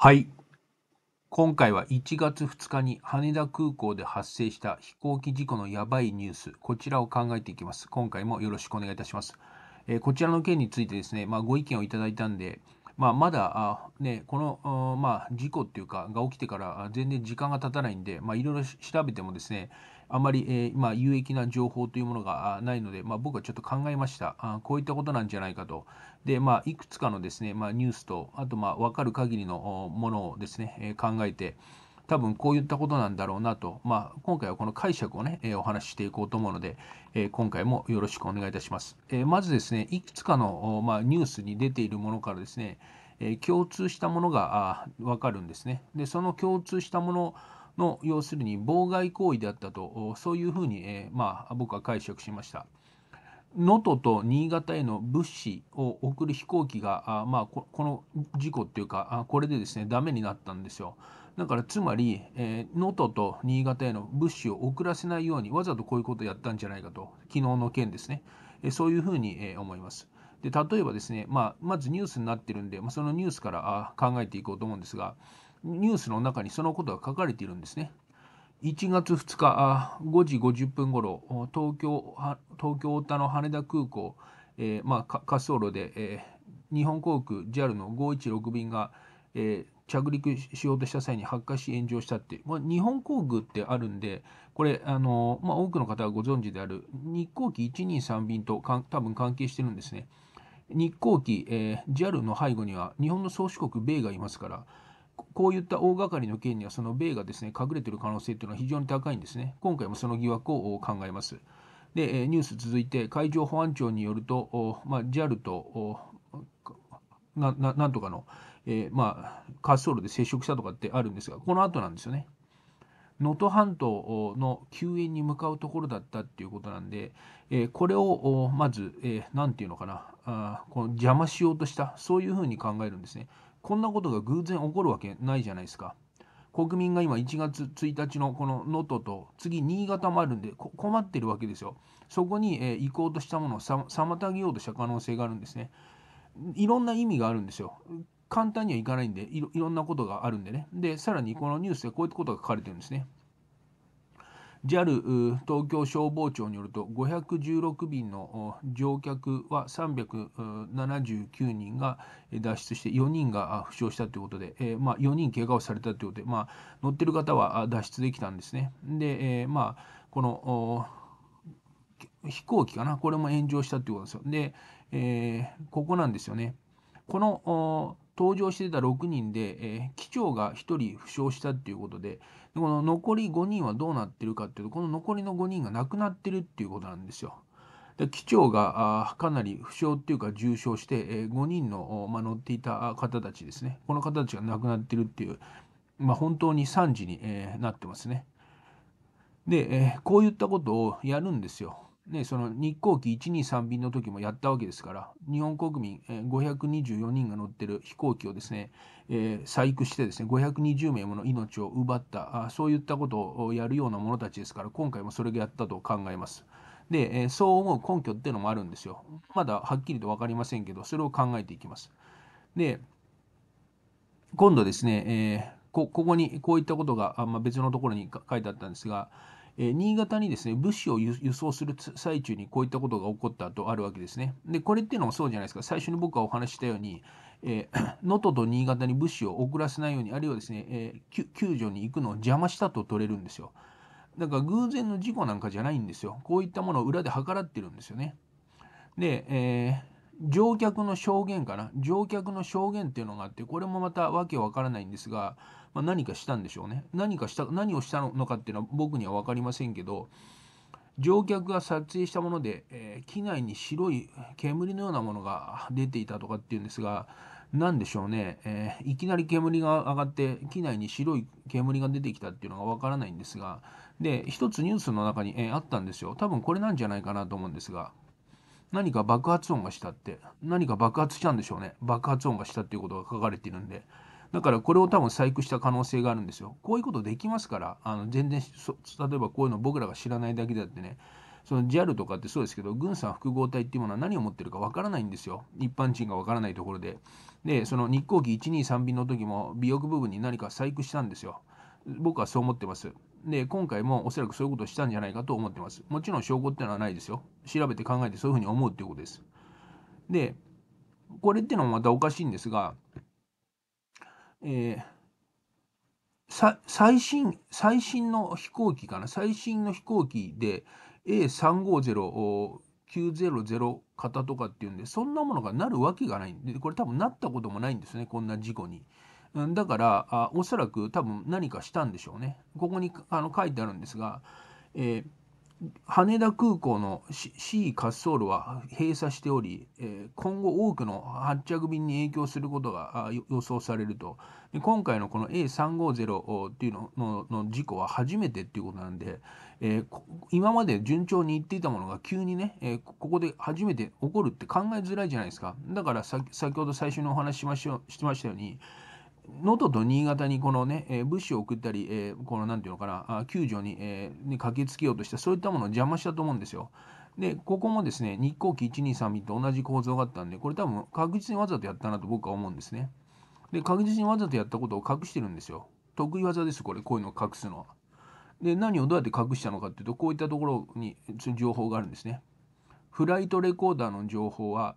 はい。今回は1月2日に羽田空港で発生した飛行機事故のやばいニュース、こちらを考えていきます。今回もよろしくお願いいたします。えー、こちらの件についてですね、まあ、ご意見をいただいたんで、まあ、まだね、この、まあ、事故っていうか、が起きてから全然時間が経たないんで、まいろいろ調べてもですね、あまり、えー、まあ、有益な情報というものがないので、まあ、僕はちょっと考えましたあ。こういったことなんじゃないかと。で、まあ、いくつかのですね、まあ、ニュースと、あと、まあ、分かる限りのものをですね、考えて、多分こういったことなんだろうなと、まあ、今回はこの解釈をね、えお話ししていこうと思うので、え今回もよろしくお願いいたします。えまずですね、いくつかの、まあ、ニュースに出ているものからですね、え共通したものがわかるんですね。で、その共通したものの要するに妨害行為であったと、そういうふうに、えまあ、僕は解釈しました。能登と新潟への物資を送る飛行機が、あまあ、この事故っていうかあ、これでですね、ダメになったんですよ。だからつまり能登、ー、と新潟への物資を遅らせないようにわざとこういうことをやったんじゃないかと昨日の件ですね、えー、そういうふうに、えー、思います。で例えばですね、まあ、まずニュースになってるんで、まあ、そのニュースからあ考えていこうと思うんですがニュースの中にそのことが書かれているんですね。1月2日5時50分ごろ東京東京田の羽田空港、えーまあ、滑走路で、えー、日本航空 JAL の516便が、えー、着陸しようとした際に発火し炎上したって、まあ、日本航空ってあるんで、これ、あのまあ、多くの方がご存知である日航機123便とか多分関係してるんですね。日航機、えー、JAL の背後には日本の宗主国、米がいますから、こういった大掛かりの件には、その米がですね隠れている可能性というのは非常に高いんですね。今回もその疑惑を考えます。で、ニュース続いて、海上保安庁によると、まあ、JAL とななんとかの、えー、まあ、滑走路で接触したとかってあるんですが、この後なんですよね。能登半島の救援に向かうところだったっていうことなんで、えー、これをまず何、えー、て言うのかなあこの邪魔しようとしたそういうふうに考えるんですねこんなことが偶然起こるわけないじゃないですか国民が今1月1日のこの能登と次新潟もあるんで困ってるわけですよそこに、えー、行こうとしたものを妨げようとした可能性があるんですねいろんな意味があるんですよ簡単にはいかないんでいろ、いろんなことがあるんでね。で、さらにこのニュースでこういったことが書かれてるんですね。JAL 東京消防庁によると516便の乗客は379人が脱出して4人が負傷したということで、えまあ、4人怪我をされたということで、まあ、乗ってる方は脱出できたんですね。で、えまあ、この飛行機かなこれも炎上したということですよ。で、えここなんですよね。この登場してた6人で、えー、機長が1人負傷したっていうことででこの残り5人はどうなってるかっていうとこの残りの5人が亡くなってるっていうことなんですよ。で機長があかなり負傷っていうか重傷して、えー、5人の、まあ、乗っていた方たちですねこの方たちが亡くなってるっていう、まあ、本当に惨事に、えー、なってますね。で、えこういったことをやるんですよ。ね、その日航機123便の時もやったわけですから、日本国民524人が乗ってる飛行機をですね、えー、細工してですね、520名もの命を奪ったあ、そういったことをやるような者たちですから、今回もそれがやったと考えます。で、えー、そう思う根拠っていうのもあるんですよ。まだはっきりと分かりませんけど、それを考えていきます。で、今度ですね、えーこここにこういったことが、まあ、別のところに書いてあったんですが、え新潟にですね物資を輸送する最中にこういったことが起こったとあるわけですね。でこれっていうのもそうじゃないですか最初に僕がお話ししたように能登、えー、と新潟に物資を送らせないようにあるいはですね、えー、救助に行くのを邪魔したと取れるんですよ。だから偶然の事故なんかじゃないんですよ。こういったものを裏で計らってるんですよね。で、え乗客の証言かな乗客の証言っていうのがあってこれもまたわけわからないんですが、まあ、何かしたんでしょうね何かした何をしたのかっていうのは僕には分かりませんけど乗客が撮影したもので、えー、機内に白い煙のようなものが出ていたとかっていうんですが何でしょうね、えー、いきなり煙が上がって機内に白い煙が出てきたっていうのがわからないんですがで一つニュースの中に、えー、あったんですよ多分これなんじゃないかなと思うんですが何か爆発音がしたって何か爆発したんでしょうね爆発音がしたっていうことが書かれてるんでだからこれを多分細工した可能性があるんですよこういうことできますからあの全然例えばこういうの僕らが知らないだけだってねその JAL とかってそうですけど軍産複合体っていうものは何を持ってるかわからないんですよ一般人がわからないところででその日航機123便の時も尾翼部分に何か細工したんですよ僕はそう思ってます。で、今回もおそらくそういうことをしたんじゃないかと思ってます。もちろん証拠っていうのはないですよ。調べて考えてそういうふうに思うっていうことです。で、これってのもまたおかしいんですが、えー、最新、最新の飛行機かな、最新の飛行機で A350 900型とかっていうんで、そんなものがなるわけがないんで、これ多分なったこともないんですね、こんな事故に。だからあおそらく多分何かしたんでしょうね。ここにあの書いてあるんですが、えー、羽田空港の C 滑走路は閉鎖しており、え今後多くの発着便に影響することが予想されるとで今回のこの A350 っていうのの事故は初めてっていうことなんで、え今まで順調に行っていたものが急にね、えここで初めて起こるって考えづらいじゃないですかだから先ほど最初にお話ししまししましたように能登と新潟にこのね、えー、物資を送ったり、えー、この何て言うのかな、救助に,、えー、に駆けつけようとした、そういったものを邪魔したと思うんですよ。で、ここもですね、日航機123と同じ構造があったんで、これ多分確実にわざとやったなと僕は思うんですね。で、確実にわざとやったことを隠してるんですよ。得意技です、これ、こういうのを隠すのは。で、何をどうやって隠したのかっていうと、こういったところに情報があるんですね。フライトレコーダーの情報は、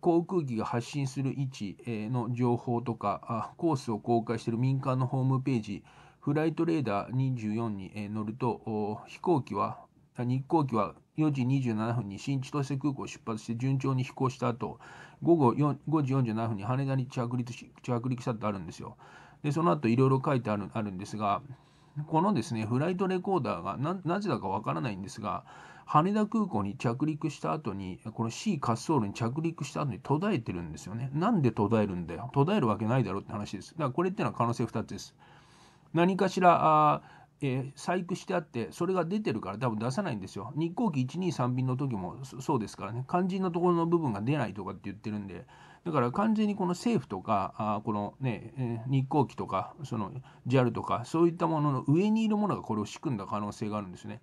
航空機が発信する位置の情報とかコースを公開している民間のホームページフライトレーダー24に乗ると飛行機は日航機は4時27分に新千歳空港を出発して順調に飛行した後午後5時47分に羽田に着陸し着陸したってあるんですよ。でその後いろいろ書いてあるあるんですがこのですねフライトレコーダーがなぜだかわからないんですが羽田空港に着陸した後に、この C 滑走路に着陸した後に途絶えてるんですよね。なんで途絶えるんだよ。途絶えるわけないだろうって話です。だからこれっていうのは可能性2つです。何かしら、あえー、細工してあってそれが出てるから多分出さないんですよ日航機123便の時もそうですからね肝心なところの部分が出ないとかって言ってるんでだから完全にこの政府とかあこのね、日航機とかその JAL とかそういったものの上にいるものがこれを仕組んだ可能性があるんですね。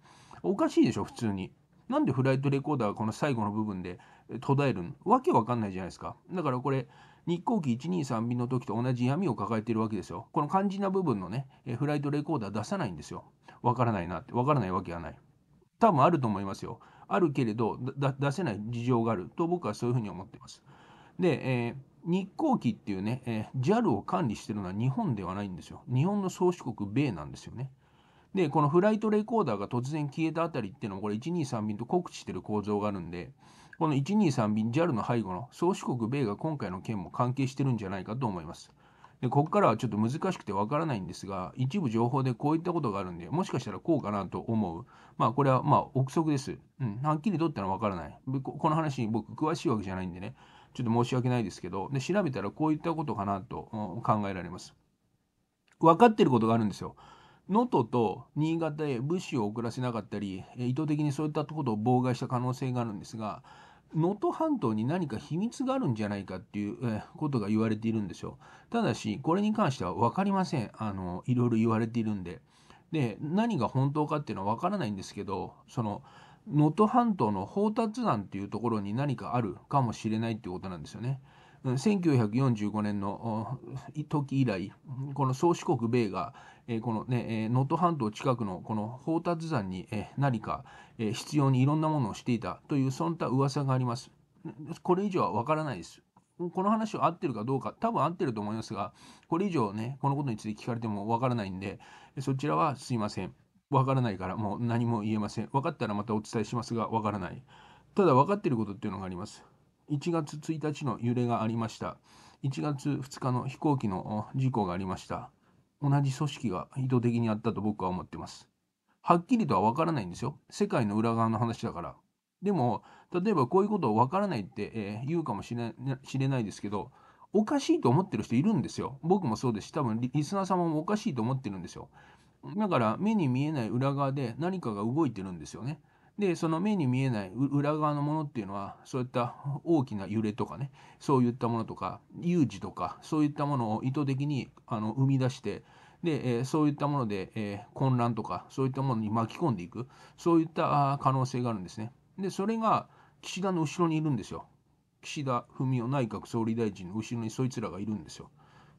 おかしいでしょ普通に。なんでフライトレコーダーがこの最後の部分で途絶えるわけわかんないじゃないですか。だからこれ日航機123便の時と同じ闇を抱えているわけですよ。この肝心な部分のね、フライトレコーダー出さないんですよ。わからないなって、わからないわけがない。多分あると思いますよ。あるけれど、出せない事情があると僕はそういうふうに思っています。で、えー、日航機っていうね、えー、JAL を管理してるのは日本ではないんですよ。日本の宗主国、米なんですよね。でこのフライトレコーダーが突然消えたあたりっていうのもこれ123便と酷知してる構造があるんでこの123便 JAL の背後の宗主国米が今回の件も関係してるんじゃないかと思います。でここからはちょっと難しくてわからないんですが一部情報でこういったことがあるんでもしかしたらこうかなと思うまあこれはまあ憶測です、うん、はっきりとってのはわからないこの話に僕詳しいわけじゃないんでねちょっと申し訳ないですけどで調べたらこういったことかなと考えられます分かってることがあるんですよ能登と新潟へ物資を送らせなかったり意図的にそういったことを妨害した可能性があるんですが能登半島に何か秘密があるんじゃないかっていうことが言われているんですよただしこれに関しては分かりませんあのいろいろ言われているんでで何が本当かっていうのは分からないんですけどその能登半島の宝達山っていうところに何かあるかもしれないっていうことなんですよね。1945年の時以来この宗主国米がこのね能登半島近くのこの宝達山に何か必要にいろんなものをしていたというそんた噂があります。これ以上は分からないです。この話は合ってるかどうか多分合ってると思いますがこれ以上ねこのことについて聞かれても分からないんでそちらはすいません分からないからもう何も言えません分かったらまたお伝えしますが分からないただ分かってることっていうのがあります1月1日の揺れがありました。1月2日の飛行機の事故がありました。同じ組織が意図的にあったと僕は思ってます。はっきりとはわからないんですよ。世界の裏側の話だから。でも、例えばこういうことをわからないって、えー、言うかもしれ知れないですけど、おかしいと思ってる人いるんですよ。僕もそうですし、多分リスナー様もおかしいと思ってるんですよ。だから目に見えない裏側で何かが動いてるんですよね。でその目に見えない裏側のものっていうのはそういった大きな揺れとかねそういったものとか有事とかそういったものを意図的にあの生み出してで、えそういったもので、え混乱とかそういったものに巻き込んでいくそういった可能性があるんですね。でそれが岸田の後ろにいるんですよ。岸田文雄内閣総理大臣の後ろにそいつらがいるんですよ。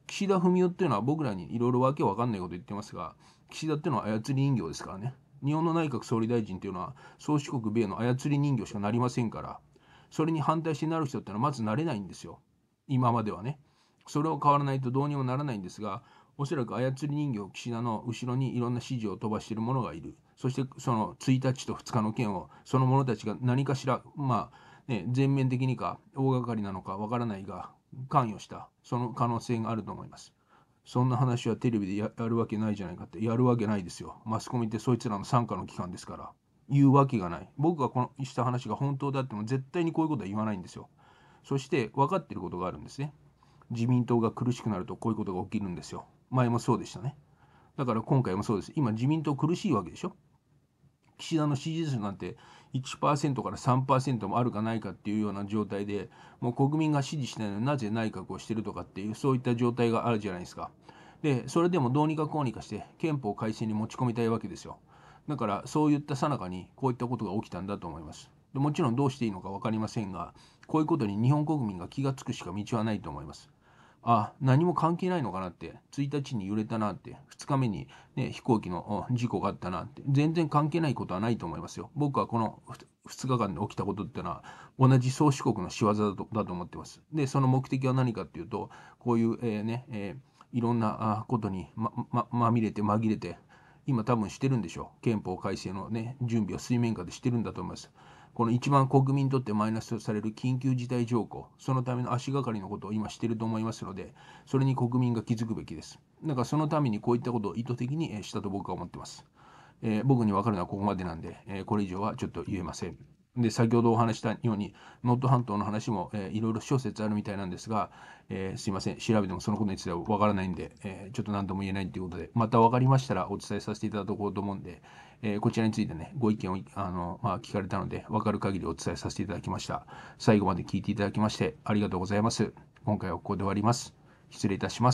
岸田文雄っていうのは僕らにいろいろわけわかんないこと言ってますが岸田っていうのは操り人形ですからね。日本の内閣総理大臣というのは宗主国米の操り人形しかなりませんからそれに反対してなる人ってのはまずなれないんですよ今まではねそれを変わらないとどうにもならないんですがおそらく操り人形岸田の後ろにいろんな指示を飛ばしている者がいるそしてその1日と2日の件をその者たちが何かしらまあね全面的にか大掛かりなのかわからないが関与したその可能性があると思います。そんな話はテレビでやるわけないじゃないかってやるわけないですよマスコミってそいつらの傘下の機関ですから言うわけがない僕がこのした話が本当だっても絶対にこういうことは言わないんですよそして分かってることがあるんですね自民党が苦しくなるとこういうことが起きるんですよ前もそうでしたねだから今回もそうです今自民党苦しいわけでしょ岸田の支持率なんて1%から3%もあるかないかっていうような状態でもう国民が支持しないのになぜ内閣をしてるとかっていうそういった状態があるじゃないですかでそれでもどうにかこうにかして憲法改正に持ち込みたいわけですよだからそういったさなかにこういったことが起きたんだと思いますでもちろんどうしていいのか分かりませんがこういうことに日本国民が気が付くしか道はないと思いますあ何も関係ないのかなって1日に揺れたなって2日目に、ね、飛行機の事故があったなって全然関係ないことはないと思いますよ僕はこの2日間で起きたことっていうのは同じ宗主国の仕業だとだと思ってますでその目的は何かっていうとこういう、えー、ね、えー、いろんなことにまままみれて紛れて今多分してるんでしょう憲法改正のね準備を水面下でしてるんだと思いますこの一番国民にとってマイナスとされる緊急事態条項、そのための足がかりのことを今していると思いますので、それに国民が気づくべきです。だからそのためにこういったことを意図的にしたと僕は思ってます。えー、僕に分かるのはここまでなんで、えー、これ以上はちょっと言えません。で先ほどお話したように能登半島の話も、えいろいろ諸説あるみたいなんですが、えー、すいません調べてもそのことについては分からないんで、えー、ちょっと何とも言えないということでまた分かりましたらお伝えさせていただこうと思うんで、えー、こちらについてね、ご意見をあの、まあ、聞かれたので、わかる限りお伝えさせていただきました。最後まで聞いていただきまして、ありがとうございます。今回はここで終わります。失礼いたします。